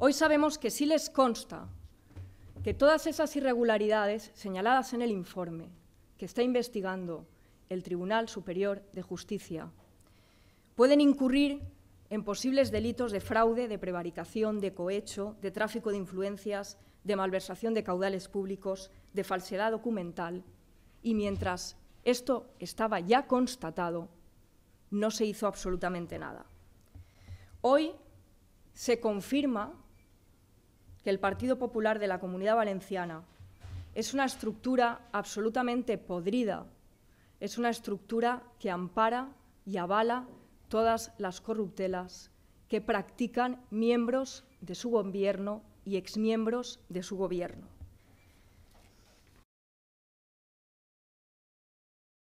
Hoy sabemos que sí les consta que todas esas irregularidades señaladas en el informe que está investigando el Tribunal Superior de Justicia pueden incurrir en posibles delitos de fraude, de prevaricación, de cohecho, de tráfico de influencias, de malversación de caudales públicos, de falsedad documental. Y mientras esto estaba ya constatado, no se hizo absolutamente nada. Hoy se confirma que el Partido Popular de la Comunidad Valenciana es una estructura absolutamente podrida, es una estructura que ampara y avala todas las corruptelas que practican miembros de su gobierno y exmiembros de su gobierno.